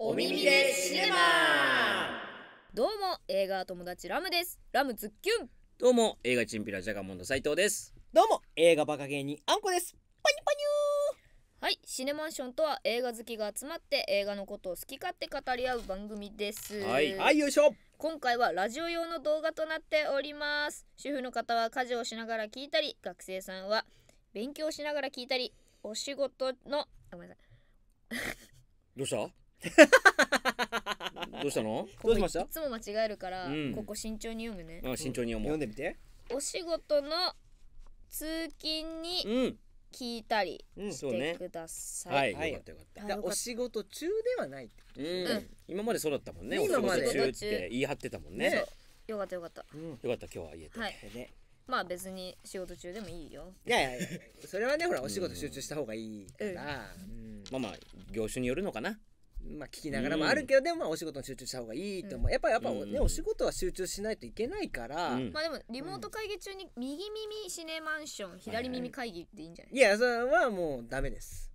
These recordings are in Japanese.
お耳でシネマどうも映画友達ラムですラムズッキュンどうも映画チンピラジャガモンド斉藤ですどうも映画バカ芸人あんこですパニパはいシネマンションとは映画好きが集まって映画のことを好き勝手語り合う番組ですはいはいよいしょ今回はラジオ用の動画となっております主婦の方は家事をしながら聞いたり学生さんは勉強しながら聞いたりお仕事のごめんなさいどうした どうしたのどうしましたいつも間違えるから、うん、ここ慎重に読むねあ慎重に読もう、読んでみてお仕事の通勤に聞いたりしてください、うんね、はい、よかったよかったお仕事中ではないってこと、うん今までそうだったもんね今までお仕事中って言い張ってたもんねよかったよかった、うん、よかった今日は言えて、はいねまあ別に仕事中でもいいよ。いやいやいや、それはね、ほら、お仕事集中した方がいいから。うんうん、まあまあ、業種によるのかな。まあ、聞きながらもあるけど、でもまあお仕事に集中した方がいいと思う、うん、やっぱやっぱね、お仕事は集中しないといけないから、うん、まあでもリモート会議中に右耳シネマンション左耳会議っていいんじゃない、はい、いやそれはもうダメです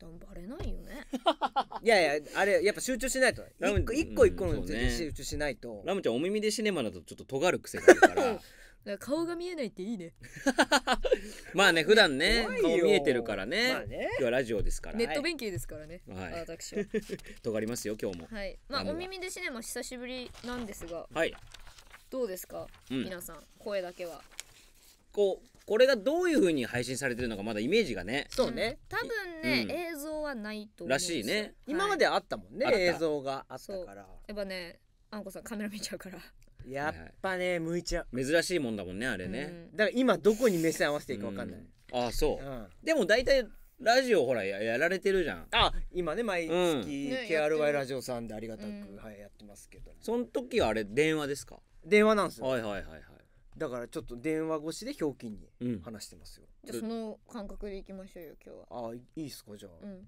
張れないよね いやいやあれやっぱ集中しないと一個一個一個の全然集中しないと、ラムちゃんお耳でシネマだとちょっと尖る癖があるから から顔が見えないっていいね まあね普段ね顔見えてるからね,、まあね今日はラジオですからネット弁慶ですからね、はい私は 尖りますよ今日もはいまあお耳でシネマ久しぶりなんですがはいどうですか、うん皆さん声だけはこうこれがどういうふうに配信されてるのかまだイメージがねそうね、多分ね、うん映像はないと思うらしいねです今まであったもんね、映像があったからやっぱねあんこさんカメラ見ちゃうからやっぱね向いちゃう珍しいもんだもんねあれね、だから今どこに目線合わせていいか分かんない、ああそう、でも大体ラジオほらややられてるじゃんあ今ね毎月、KRY ラジオさんでありがたく、はい、やってますけどその時はあれ電話ですか電話なんですよはいはいはいはいだからちょっと電話越しでひょうきんに話してますよ、じゃあその感覚でいきましょうよ今日はあいいっすかじゃあ、はいという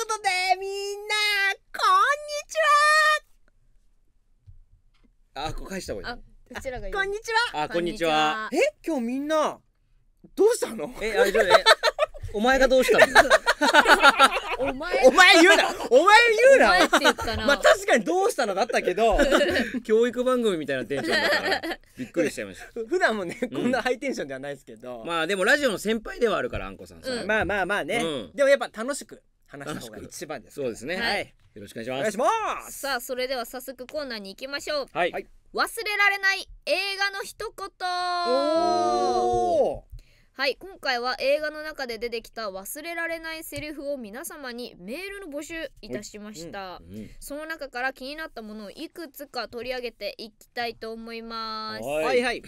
ことでみんなこんにちはあ、こう返した方がいい。うちらがこんにちは。あ、こんにちは。え、今日みんなどうしたの？え、あれえ、お前がどうしたの？お前 お前言うなお前言うなお前って言ったなまあ確かにどうしたのだったけど 教育番組みたいなテンションだから びっくりしちゃいました普段もねこんなハイテンションではないですけど、まあでもラジオの先輩ではあるからあんこさんさ、まあまあまあね、でもやっぱ楽しく話した方が一番ですそうですねはいよろしくお願いしますさあそれでは早速コーナーに行きましょうはい、忘れられない映画の一言はい今回は映画の中で出てきた忘れられないセリフを皆様にメールの募集いたしました、うんうん、その中から気になったものをいくつか取り上げていきたいと思いますはいはい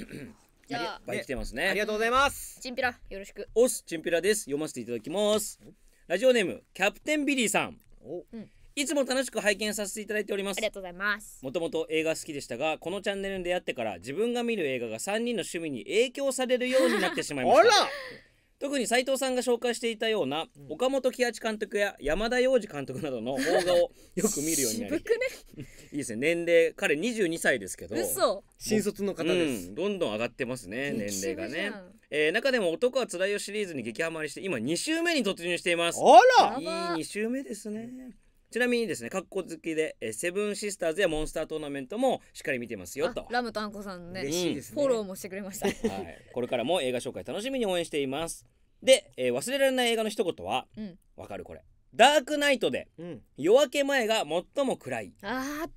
じゃあ、ね、来てますねありがとうございますチンピラよろしくおすチンピラです読ませていただきますラジオネームキャプテンビリーさんお、うんいつも楽しく拝見させていただいておりますありがとうございますもともと映画好きでしたがこのチャンネルに出会ってから自分が見る映画が3人の趣味に影響されるようになってしまいました特に斉藤さんが紹介していたような、うん、岡本喜八監督や山田洋次監督などの邦画を よく見るようになりね、いいですね年齢彼22歳ですけど新卒の方です、うん、どんどん上がってますね年齢がね、えー、中でも「男はつらいよ」シリーズに激ハマりして今2週目に突入していますあらいい2週目ですねちなみにですね、格好付きで、えー、セブンシスターズやモンスタートーナメントもしっかり見てますよと。ラムとアンコさんね、フォローもしてくれました。はい、これからも映画紹介楽しみに応援しています。で、えー、忘れられない映画の一言は、わ、うん、かるこれ。ダークナイトで、うん、夜明け前が最も暗い。ああ。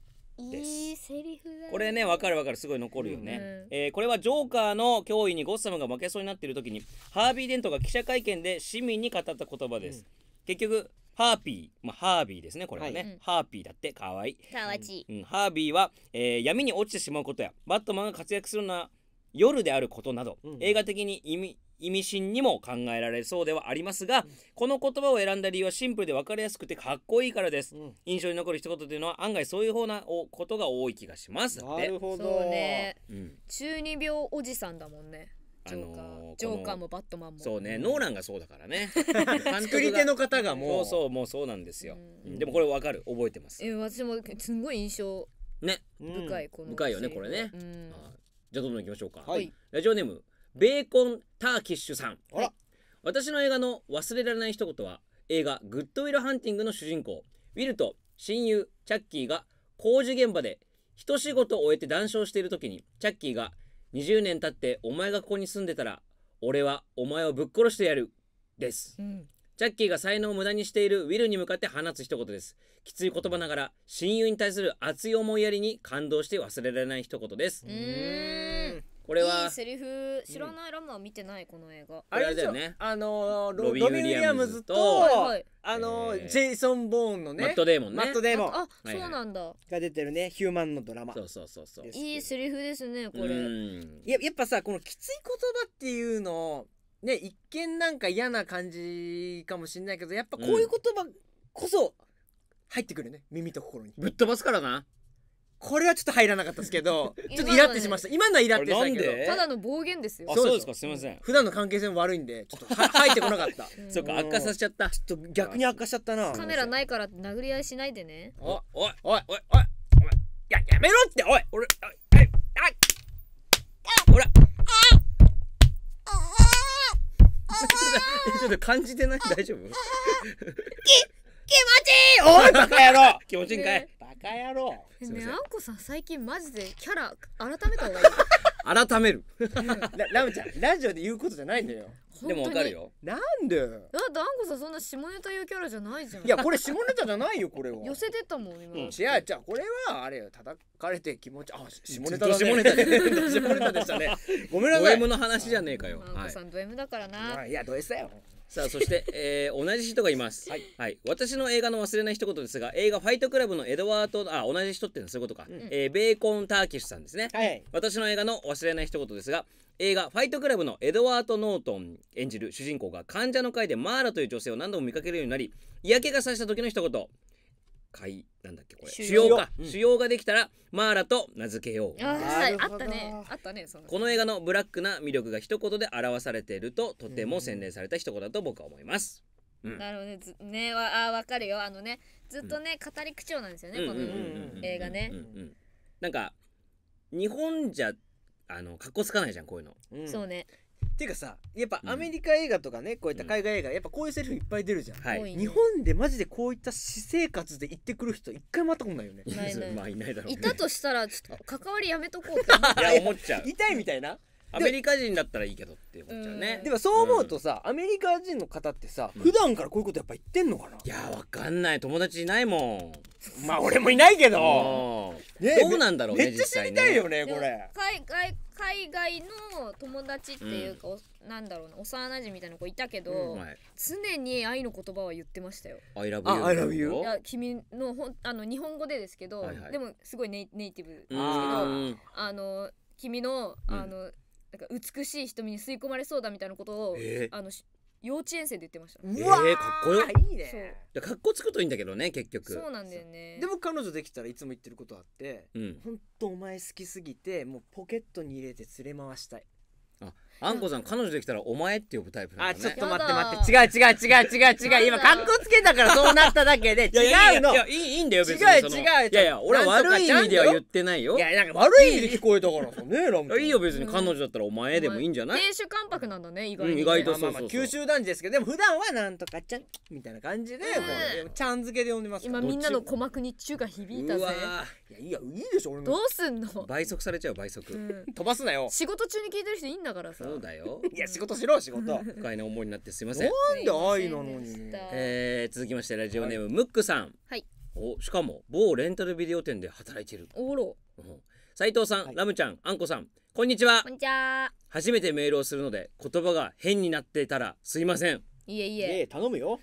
いいセリフこれね分かる分かるすごい残るよね、うん、えー、これはジョーカーの脅威にゴッサムが負けそうになっている時にハービー・デントが記者会見で市民に語った言葉です、うん、結局ハーピー、まあ、ハービーですねこれはね、はいハーピーだってかわいい、かわちい。うん、ハービーは、えー闇に落ちてしまうことやバットマンが活躍するのは夜であることなど、うん映画的に意味意味深にも考えられそうではありますが、この言葉を選んだ理由はシンプルで分かりやすくてかっこいいからです、うん印象に残る一言というのは案外そういう方なおことが多い気がしますだなるほどそうね。うん中二病おじさんだもんね。あのー、ジョーカーもバットマンもそうね、ノーランがそうだからね 作り手の方がもうそうそうもうそうなんですよ、うん、でもこれわかる覚えてますえー、私もすんごい印象ね深いこの深いよねこれね、うん、じゃあどんどんいきましょうか、はい、ラジオネームベーコンターキッシュさんあら私の映画の忘れられない一言は映画「グッドウィルハンティング」の主人公ウィルと親友チャッキーが工事現場で一仕事終えて談笑している時にチャッキーが20年経ってお前がここに住んでたら俺はお前をぶっ殺してやるです、うん、ジャッキーが才能を無駄にしているウィルに向かって放つ一言ですきつい言葉ながら親友に対する熱い思いやりに感動して忘れられない一言ですこれはいいセリフ知らないラムは見てないこの映画あれですよねあのー、ロロビン・ウィリアムズとはいはいあのーえージェイソン・ボーンのねマット・デーモンねマットデーモンあそうなんだが出てるねヒューマンのドラマそうそうそうそういいセリフですねこうれんややっぱさこのきつい言葉っていうのね一見なんか嫌な感じかもしれないけどやっぱこういう言葉こそ入ってくるね、耳と心にぶっ飛ばすからなこれはちょっと入らなかったですけど ちょっとイラってしました今のはイラってしたけどただの暴言ですよあそうですかすみません普段の関係性も悪いんでちょっと入ってこなかったうん、そうか悪化させちゃったちょっと逆に悪化しちゃったなカメラないから殴り合いしないでねおおいおいおいおいお前ややめろっておい俺おいあほら ちょっと感じてない大丈夫き気持ちいいおいバカ野郎気持ちいいんかいカ野郎ねあんこさん最近マジでキャラ改めた方がいい 改めるララムちゃんラジオで言うことじゃないんだよでもわかるよなんでだってあんこさんそんな下ネタ言うキャラじゃないじゃんいやこれ下ネタじゃないよこれは寄せてたもん今、うん、違う違うこれはあれよ叩かれて気持ちあ下ネタだね下ネタ下ネタでしたねごめんなさいド M の話じゃねえかよあんこさんド M だからな、はい、いやド S だよさあそして、えー、同じ人がいます、はい、はい、私の映画の忘れない一言ですが映画「ファイトクラブ」のエドワードあ同じ人ってのはそういうことか、うん、えー、ベーコン・ターキッシュさんですね、はい、私の映画の忘れない一言ですが映画「ファイトクラブ」のエドワード・ノートン演じる主人公が患者の会でマーラという女性を何度も見かけるようになり嫌気がさした時の一言かいなんだっけこれ腫瘍か腫瘍ができたらマーラと名付けようあったねあったねそのこの映画のブラックな魅力が一言で表されているととても洗練された一言だと僕は思います、うん、なるほどねねわあわかるよあのねずっとね、うん、語り口調なんですよねこの映画ねなんか日本じゃあのかっこつかないじゃんこういうの、うん、そうねていうかさやっぱアメリカ映画とかね、こういった海外映画、やっぱこういうセリフいっぱい出るじゃん、はい、日本でマジでこういった私生活で行ってくる人一回も会ったことないよねまあいないだろう、ね、いたとしたらちょっと関わりやめとこうかいや思っちゃう 痛いみたいなアメリカ人だったらいいけどって思っちゃうねでもそう思うとさ、アメリカ人の方ってさ、普段からこういうことやっぱ言ってんのかないやわかんない友達いないもんまあ俺もいないけど、どうなんだろうねめっちゃ知りたいよねこれ海外海外の友達っていうか、うなんだろうな幼馴染みたいな子いたけど、常に愛の言葉は言ってましたよ。I love you. いや君のほんあの日本語でですけど、でもすごいネイティブですけどあの君のあの、なんか美しい瞳に吸い込まれそうだみたいなことを、えー、あの幼稚園生で言ってました。うわえー、かっこよ。いいね。かっこつくといいんだけどね、結局。そうなんだよね。でも彼女できたらいつも言ってることあって、うん、本当お前好きすぎて、もうポケットに入れて連れ回したい。あんこさん彼女できたらお前って呼ぶタイプなの、ね、あちょっと待って待って違う違う違う違う違う今格好つけたからそうなっただけで違うのいいいいんだよ別に違う違ういやいや俺悪い意味では言ってないよいやなんか悪い意味で聞こえたからさねラムいいよ別に彼女だったらお前でもいいんじゃない亭主関白なんだね意外に、うん、意外とそうそう、まあ、九州男児ですけどでも普段はなんとかちゃんみたいな感じで、うちゃん付けで呼んでます今みんなの鼓膜に中が響いたぜいやいやいいでしょ俺どうすんの倍速されちゃう倍速、うん、飛ばすなよ仕事中に聞いてる人いいんだからさそうだよ いや仕事しろ仕事不快な思いになってすいませんなんで愛なのにえー、続きましてラジオネーム、はい、ムックさんはいおしかも某レンタルビデオ店で働いてるおろ、斉藤さん、はい、ラムちゃんあんこさんこんにちはこんにちは初めてメールをするので言葉が変になっていたらすいませんいえいえいえ頼むよ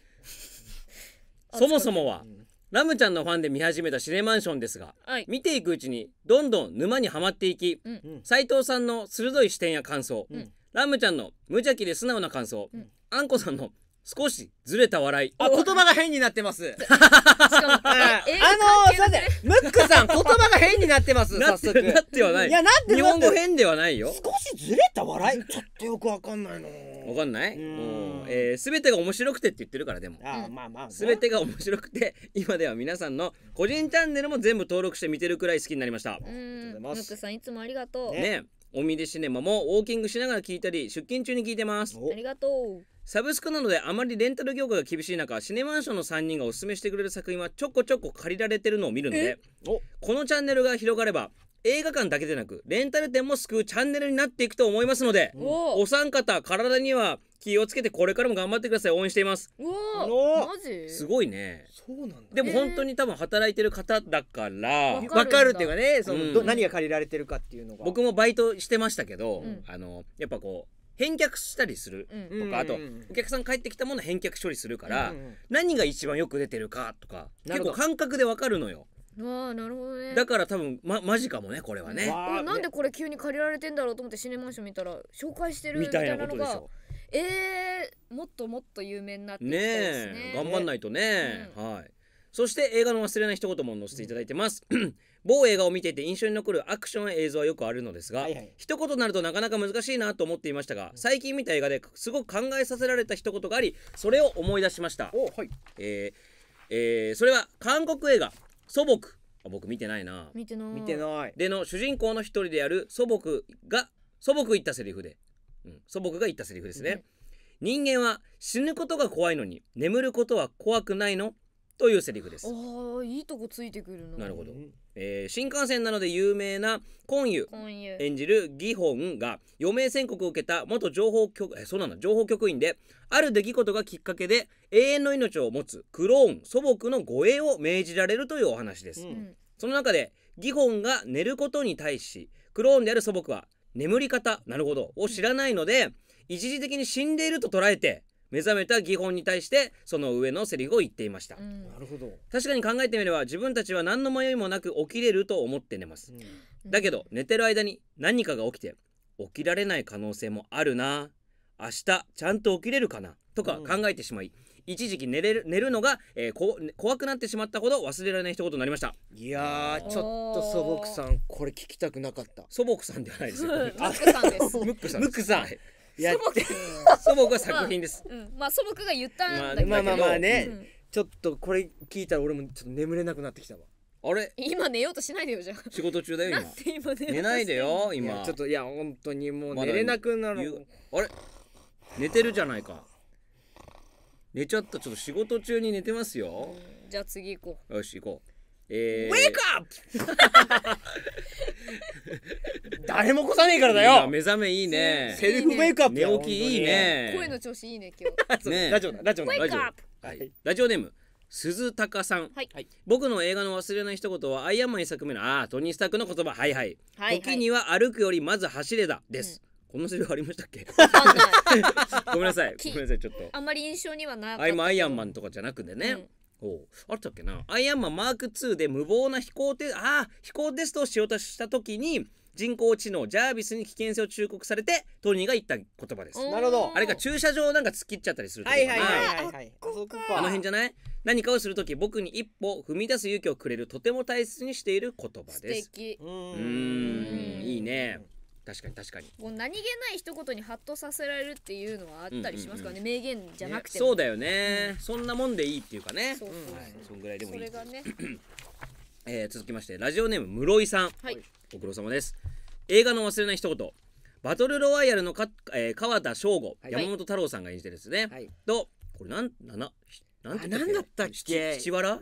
そもそもは、うんラムちゃんのファンで見始めたシネマンションですが、はい見ていくうちにどんどん沼にはまっていきうん藤さんの鋭い視点や感想、うんラムちゃんの無邪気で素直な感想、うんあんこさんの少しずれた笑い。あ、言葉が変になってます。あのすいません。ムックさん、言葉が変になってます。なっなってはない。いや、なって日本語変ではないよ。少しずれた笑い ちょっとよくわかんないなわかんないうん。えー、すべてが面白くてって言ってるからでも。あまあまあ。すべてが面白くて、今では皆さんの個人チャンネルも全部登録して見てるくらい好きになりました。うん。ムックさん、いつもありがとう。ね。おみでシネマもウォーキングしながら聞いたり出勤中に聞いてますありがとうサブスクなのであまりレンタル業界が厳しい中シネマンションの3人がおすすめしてくれる作品はちょこちょこ借りられてるのを見るのでこのチャンネルが広がれば映画館だけでなくレンタル店も救うチャンネルになっていくと思いますので、お三方体には気をつけてこれからも頑張ってください応援していますうわマジすごいねそうなんだでも本当に多分働いてる方だからわかるっていうかねその、何が借りられてるかっていうのが僕もバイトしてましたけど、あのやっぱこう返却したりするとか、あとお客さん帰ってきたもの返却処理するから、何が一番よく出てるかとか結構感覚でわかるのよ。わあなるほどねだから多分まマジかもねこれはね、なんでこれ急に借りられてんだろうと思ってシネマンション見たら紹介してるみたいなことでしょえー、もっともっと有名になってきたですねね頑張んないとね、うん、はいそして映画の忘れない一言も載せていただいてます、うん、某映画を見ていて印象に残るアクション映像はよくあるのですが、はいはい、一言になるとなかなか難しいなと思っていましたが、最近見た映画ですごく考えさせられた一言がありそれを思い出しました、はい、えー、えー、それは韓国映画「祖母」あ僕見てないな見てないでの主人公の一人である祖母が祖母言ったセリフでうん、そう僕が言ったセリフですね、人間は死ぬことが怖いのに眠ることは怖くないのというセリフですあいいとこついてくるなるほど、えー、新幹線なので有名な今湯演じる義本が余命宣告を受けた元情報局えそうなんだ情報局員である出来事がきっかけで永遠の命を持つクローン祖母の護衛を命じられるというお話です、うん、その中で義本が寝ることに対しクローンである祖母は眠り方なるほどを知らないので一時的に死んでいると捉えて目覚めた基本に対してその上のセリフを言っていました、うん、なるほど確かに考えてみれば自分たちは何の迷いもなく起きれると思って寝ます、うん、だけど寝てる間に何かが起きて起きられない可能性もあるな明日ちゃんと起きれるかなとか考えてしまい、うん一時期寝れる寝るのが、えー、こ怖くなってしまったほど忘れられない一言になりましたいやちょっと素朴さんこれ聞きたくなかった素朴さんではないですよ ムックさん ムックさんや素朴素朴が作品です、まあ、うんまあ、素朴が言ったんだけど、まあ、まあまあね、うん、ちょっとこれ聞いたら俺もちょっと眠れなくなってきたわあれ今寝ようとしないでよじゃあ仕事中だよ今寝ないでよ今ちょっといや本当にもう寝れなくなる、ま、あれ寝てるじゃないか寝ちゃったちょっと仕事中に寝てますよじゃあ次行こうよし行こうえー、ウェイクアップ誰も起こさねえからだよ目覚めいいねセルフウェイクアップ寝起きいいね声の調子いいね今日ねラジオラジオラジオ、はい、ラジオネーム鈴鷹さん、はい、僕の映画の忘れない一言はアイアンマン1作目のああトニー・スタックの言葉はいはい、はい、時には歩くよりまず走れだです、うんこんなセリフありましたっけごめんなさいごめんなさいちょっとあんまり印象にはなかったアイアンマンとかじゃなくてね、うん、おあったっけなアイアンマンマーク2で無謀な飛行テあ飛行テストをしようとした時に人工知能ジャービスに危険性を忠告されてトニーが言った言葉ですなるほどあれが駐車場なんか突っ切っちゃったりするとかはいはいはいはいあの辺じゃない何かをする時僕に一歩踏み出す勇気をくれるとても大切にしている言葉です素敵うんいいね確かに確かにもう何気ない一言にハッとさせられるっていうのはあったりしますからね、名言じゃなくても、そうだよね、そんなもんでいいっていうかねそうそうそうはい、そんぐらいでもいそれがね えー続きましてラジオネーム室井さん、はいご苦労様です映画の忘れない一言バトルロワイヤルのか、えー、川田翔吾、はい山本太郎さんが演じてるんですね、はいとこれなんなななんて言あなんだったっけ七七わら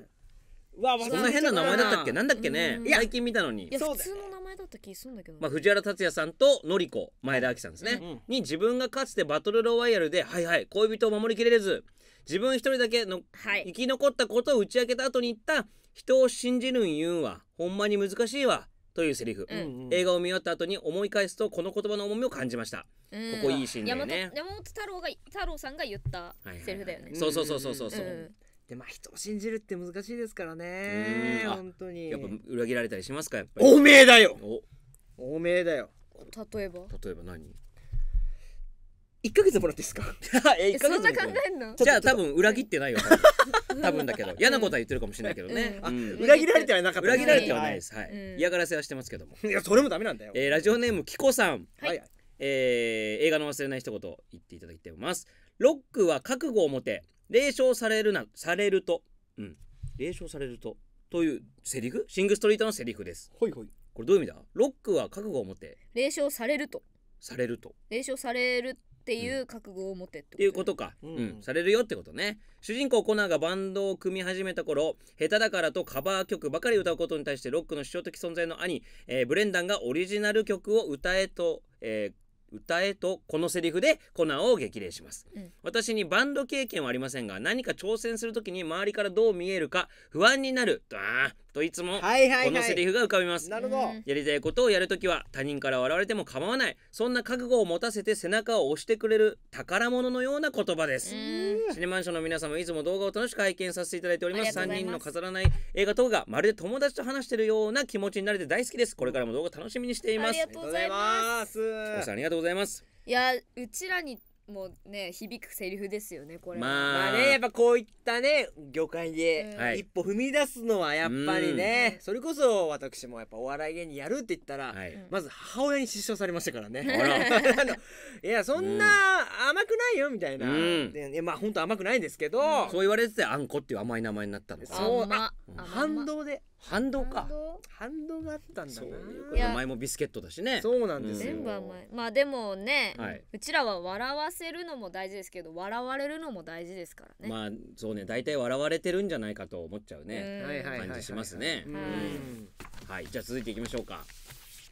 うわそんな変な名前だったっけなんだっけねいや最近見たのにいや普通の名前前だった気すんだけど、まあ、藤原竜也さんと典子前田亜紀さんですね、うんうん、に自分がかつてバトルロワイヤルで「はいはい恋人を守りきれず自分一人だけの、はい、生き残ったことを打ち明けた後に言った「人を信じるん言うんはほんまに難しいわ」というセリフ、うん、映画を見終わった後に思い返すとこの言葉の重みを感じました、うん、ここいいシーンだよね山本太郎が太郎さんが言ったセリフだよね、はいはいはい、そうそうそうそうそう、うん、でまあ人を信じるって難しいですからね本当にやっぱ裏切られたりしますかやっぱりおめえだよおおめえだよ例えば例えば何一ヶ月もらっていいですか えヶ月じゃあ多分裏切ってないよ 多分だけど嫌なことは言ってるかもしれないけどね、うんうん、裏切られてはなかった裏切られてはないです、はい、はいうん、嫌がらせはしてますけどもいやそれもダメなんだよ、えー、ラジオネームきこさんはい、えー、映画の忘れない一言言っていただいてますロックは覚悟を持て霊障されるな、されると、うん、霊障されると、というセリフシングストリートのセリフです。ほいほい。これどういう意味だロックは覚悟を持って。霊障されると。されると。霊障されるっていう覚悟を持ってってこと、ね,、いうことか、うん、うん、されるよってことね主人公コナーがバンドを組み始めた頃下手だからとカバー曲ばかり歌うことに対してロックの主張的存在の兄、えー、ブレンダンがオリジナル曲を歌えと、えー、歌えとこのセリフでコナンを激励します、うん、私にバンド経験はありませんが何か挑戦する時に周りからどう見えるか不安になるあといつもこのセリフが浮かびます、はいはいはい、やりたいことをやるときは他人から笑われても構わないそんな覚悟を持たせて背中を押してくれる宝物のような言葉ですシネマンションの皆様いつも動画を楽しく拝見させていただいております3人の飾らない映画等がまるで友達と話してるような気持ちになれて大好きですこれからも動画楽しみにしていますありがとうございますありがとうございますいやうちらにもうね響くセリフですよねこれまあねやっぱこういったね業界で一歩踏み出すのはやっぱりね、それこそ私もやっぱお笑い芸人やるって言ったら、まず母親に失笑されましたからね いやそんな甘くないよみたいな、うん、いやまあ本当甘くないんですけど、そう言われててあんこっていう甘い名前になったのそう反動で反動か反動があったんだな名前もビスケットだしねそうなんです全部甘いまあでもね、はい、うちらは笑わせるのも大事ですけど笑われるのも大事ですからねまあそうね大体笑われてるんじゃないかと思っちゃうね感じしますねはいじゃあ続いていきましょうか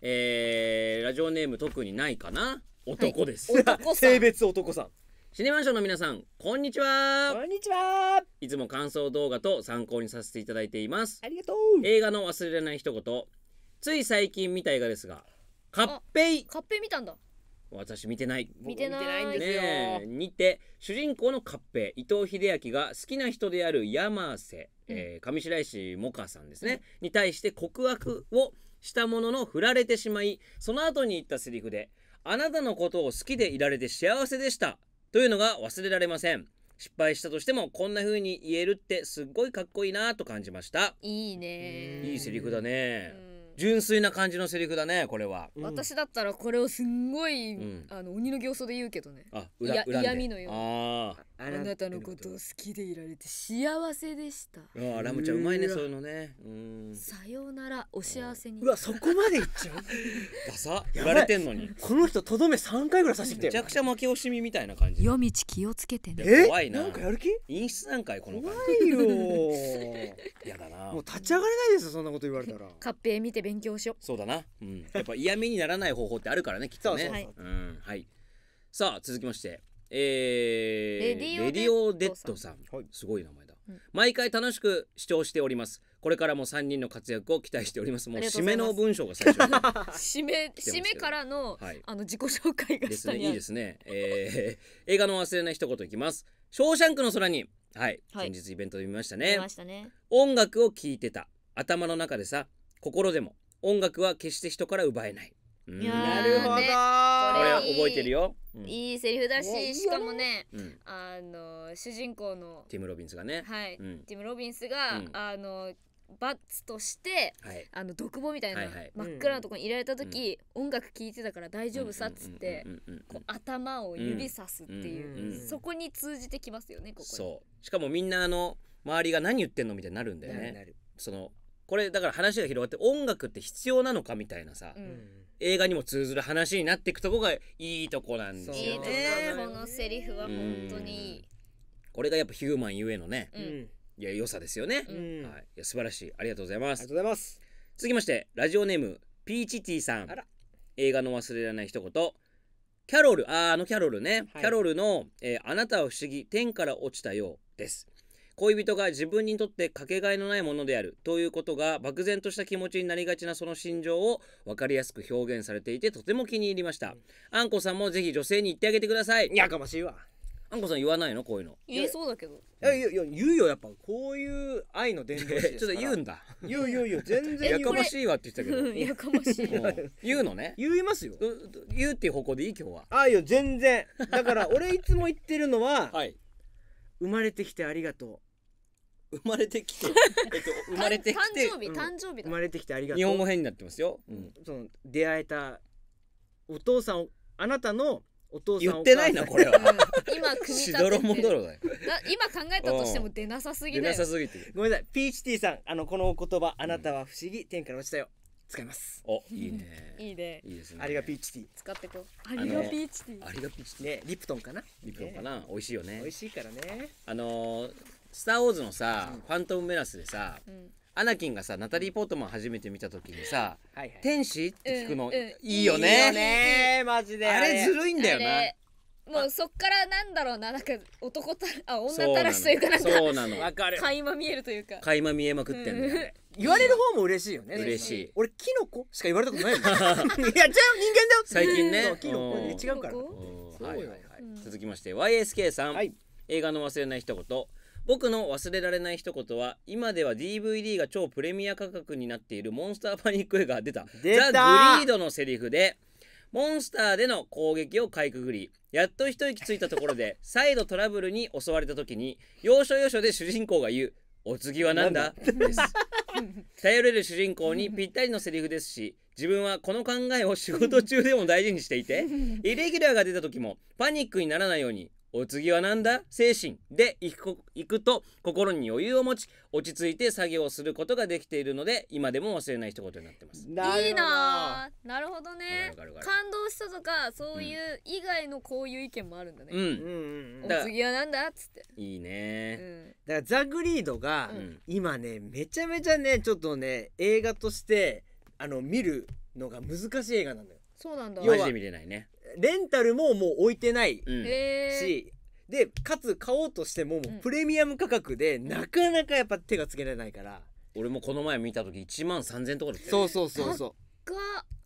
えー、ラジオネーム特にないかな男です、はい、男性別男さんシネマンションの皆さん、こんにちは。こんにちは。いつも感想動画と参考にさせていただいています。ありがとう。映画の忘れられない一言。つい最近見た映画ですが、カッペイ。カッペイ見たんだ。私見てない。見てないんですよ。にて、主人公のカッペイ、伊藤英明が好きな人である山瀬、うん、えー、上白石萌歌さんですね、うん、に対して告白をしたものの振られてしまい、その後に言ったセリフで、あなたのことを好きでいられて幸せでした。というのが忘れられません失敗したとしてもこんな風に言えるってすっごいかっこいいなと感じましたいいねいいセリフだね純粋な感じのセリフだねこれは、私だったらこれをすんごい、うんあの鬼の形相で言うけどねあ裏いや恨嫌味のようあああなたのことを好きでいられて幸せでしたあラムちゃんうまいねそういうのねうんさようならお幸せにうわそこまでいっちゃう ダサ言われてんのにこの人とどめ3回ぐらいさしてきてめちゃくちゃ負け惜しみみたいな感じ夜道気をつけてねえ怖いななんかやる気陰湿なんかいこの怖いよ やだなもう立ち上がれないですよそんなこと言われたらカッペ見て勉強しようそうだな、うん、やっぱ嫌味にならない方法ってあるからねきっとねうん、はい、さあ続きましてえー、レディオデッドさんすごい名前だ、毎回楽しく視聴しておりますこれからも3人の活躍を期待しておりますもう締めの文章が最初 締め締めからのはい、あの自己紹介がですねいいですね、えー、映画の忘れない一言いきますショーシャンクの空にはい、はい、先日イベントで見ましたね、ね、音楽を聴いてた頭の中でさ心でも音楽は決して人から奪えない、いやなるほど、これは覚えてるよ、いいセリフだししかもね、あの主人公のティム・ロビンスがねはい、ティム・ロビンスが、あのバッツとして、はい、あの独房みたいな、真っ暗なところにいられた時、音楽聞いてたから大丈夫さっつって頭を指さすっていう、そこに通じてきますよねここそうしかもみんなあの周りが何言ってんのみたいになるんだよねそのこれだから話が広がって音楽って必要なのかみたいなさ、うん、映画にも通ずる話になっていくとこがいいとこなんですよね。いいこのセリフは本当にこれがやっぱヒューマンゆえのね、うん、いや良さですよね、うん、はい、いや素晴らしいありがとうございますありがとうございます続きましてラジオネームピーチティさん映画の忘れられない一言キャロルああのキャロルね、はい、キャロルの、えー「あなたは不思議天から落ちたよう」です恋人が自分にとってかけがえのないものであるということが漠然とした気持ちになりがちなその心情を分かりやすく表現されていてとても気に入りました、うん、あんこさんもぜひ女性に言ってあげてくださいやかましいわあんこさん言わないのこういうの言えそうだけどいやいやいや言うよやっぱこういう愛の伝道師ちょっと言うんだ言う言う言う全然やかましいわって言ってたけどやかましい言うのね言いますよ言うっていう方向でいい今日はああいや全然だから俺いつも言ってるのは、はい、生まれてきてありがとう生まれてきて、えっと、生まれてきて誕生日、うん誕生日生まれてきてありがとう日本語変になってますよ、うんその出会えたお父さんをあなたのお父さん言ってないなこれは今組み立しててだ今考えたとしても出なさすぎ出なさすぎてごめんなさいピーチティさんあのこのお言葉あなたは不思議、天から落ちたよ使いますおいいねいいねいいですねありがピーチティ使ってこうあのりがピーチティーありがピーチティねリプトンかなリプトンかな美味しいよね美味しいからねあのースター・ウォーズ」のさ「ファントム・メラス」でさ、アナキンがさナタリー・ポートマン初めて見た時にさ「は天使?」って聞くの、いいよね。いいよねマジであれずるいんだよな。もうそっからなんだろうななんか男たあ女たらしというかそうなのわかる垣間見えるというか垣間見えまくってんだ言われる方も嬉しいよね嬉しい俺キノコしか言われたことない いやじゃあ人間だよ最近ねキノコ違うから、はい続きまして YSK さん、映画の忘れない一言僕の忘れられない一言は今では DVD が超プレミア価格になっているモンスターパニック映画が出た出たザ・グリードのセリフでモンスターでの攻撃をかいくぐりやっと一息ついたところで 再度トラブルに襲われた時に要所要所で主人公が言う「お次は何だ?」です 頼れる主人公にぴったりのセリフですし自分はこの考えを仕事中でも大事にしていて イレギュラーが出た時もパニックにならないようにお次はなんだ精神で行く行くと心に余裕を持ち落ち着いて作業をすることができているので今でも忘れない一言になってますいいななるほどね感動したとかそういう以外のこういう意見もあるんだね、うん、お次はなんだっつっていいね、うん、だからザ・グリードが、今ねめちゃめちゃねちょっとね映画としてあの見るのが難しい映画なんだよそうなんだマジで見れないねレンタルももう置いてないし、うんでかつ買おうとしてももうプレミアム価格で、なかなかやっぱ手がつけられないから、うん、俺もこの前見た時1万3000とかで、ね、そうそうそうそうが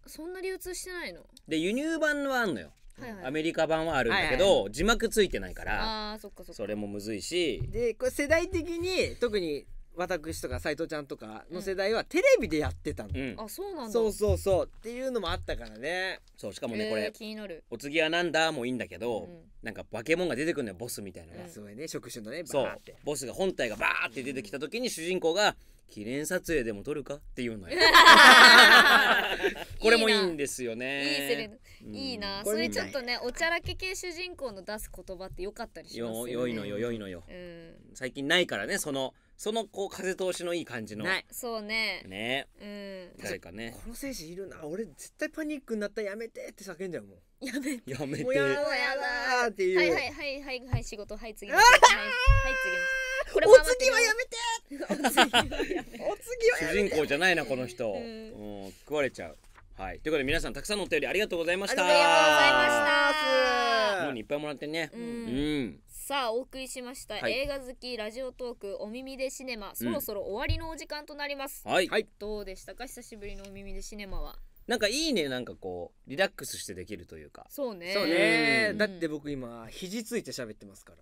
そんな流通してないので輸入版はあんのよ、はいはい、アメリカ版はあるんだけど、はいはい、字幕ついてないからあそっかそっかそれもむずいしでこれ世代的に特に私とか斎藤ちゃんとかの世代はテレビでやってたの、うんあそうなんだそうそうそうっていうのもあったからねそうしかもねこえれー気になる、「お次はなんだ?」もいいんだけど、うんなんか化け物が出てくるのよボスみたいなのが、うんすごいね職種のねバそーうってボスが本体がバーって出てきた時に主人公が「記念撮影でも撮るか?」って言うのよ これもいいんですよいいねセレいいな、こそれちょっとねおちゃらけ系主人公の出す言葉ってよかったりしますよよねいのよよいのよ、うん最近ないからねそのそのこう風通しのいい感じのないそうねねうん誰かねこの精手いるな俺絶対パニックになったらやめてって叫んじゃうもんやめてやめてもうやだやだっていうはいはいはいはいはい仕事はい次はい、次これお次はやめてお次は主人公じゃないなこの人、うん、食われちゃうはいということで皆さんたくさんのお便りありがとうございましたありがとうございましたもういっぱいもらってねうんさあお送りしました、はい、映画好きラジオトークお耳でシネマ、そろそろ終わりのお時間となります、はい、どうでしたか久しぶりのお耳でシネマはなんかいいねなんかこうリラックスしてできるというかそうねそうね、うん、だって僕今肘ついて喋ってますか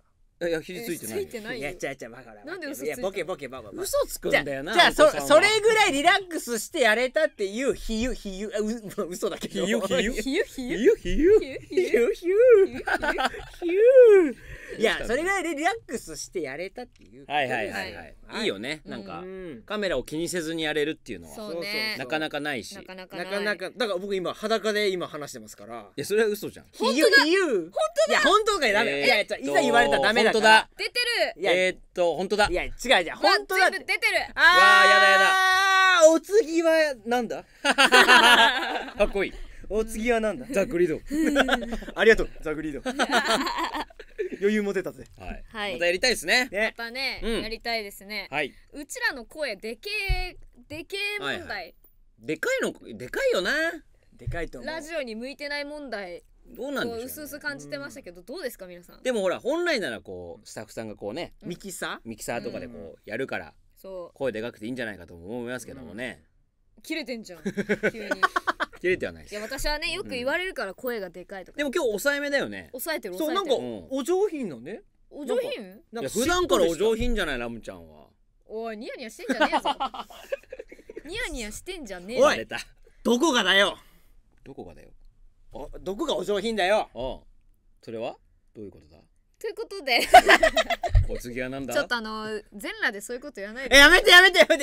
らいや肘ついてない。ついてないいやちゃちゃバカだ。なんで嘘ついた。ボケボケバカ。嘘つくんだよな。じゃあそそれぐらいリラックスしてやれたっていうひゆひゆあう嘘だけど。比喩比喩比喩比喩比喩比喩比喩比喩比喩。いやそれぐらいでリラックスしてやれたっていうはいはいはいはいいいよねなんかカメラを気にせずにやれるっていうのはなかなかないしなかなかだから僕今裸で今話してますからいやそれは嘘じゃん本当だ本当だいや本当かダメいやいざ言われたらダメだかだ出てるえっと本当だいや違うじゃん本当だ出てるああやだやだお次はなんだ かっこいいお次はなんだザ・グリード ありがとうザ・グリード 余裕も出たぜはい、はいまたやりたいですねまねたね、うんやりたいですねはいうちらの声でけえでけえ問題、はいはでかいのでかいよなでかいと思うラジオに向いてない問題どうなんでし薄ょう、ね、々感じてましたけど、どうですか皆さんでもほら本来ならこうスタッフさんがこうねミキサー。ミキサーとかでこうやるからそう声でかくていいんじゃないかと思いますけどもね、切れてんじゃん 急に綺麗ではないですいや私はねよく言われるから声がでかいとか、でも今日抑えめだよね抑えてるそう抑なえんてかるうんお上品のねお上品なんか普段からお上品じゃないラムちゃんはおいニヤニヤしてんじゃねえぞ ニヤニヤしてんじゃねえぞおいどこがだよどこがだよおどこがお上品だよああそれはどういうことだということでお次はなんだちょっとあの全裸でそういうこと言わないえやめてやめてやめ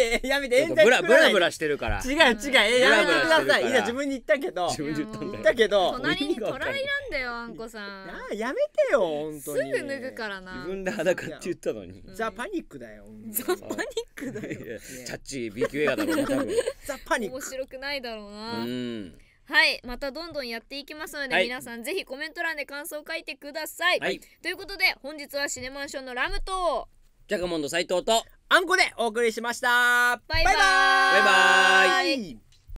てやめてブラブラブラしてるから違う違うえやめてくださいいや自分に言ったけど自分に言ったんだよだけど隣に隣なんだよあんこさんあやめてよ本すぐ脱ぐからな自分で裸って言ったのにザ・パニックだよザ・パニックだよチャッチ B 級映画だろうな多分ザ・パニッ面白くないだろうなうんはいまたどんどんやっていきますので、はい、皆さんぜひコメント欄で感想を書いてください、はい、ということで本日はシネマンションのラムとジャガモンド斉藤とあんこでお送りしましたバイバイバイバイ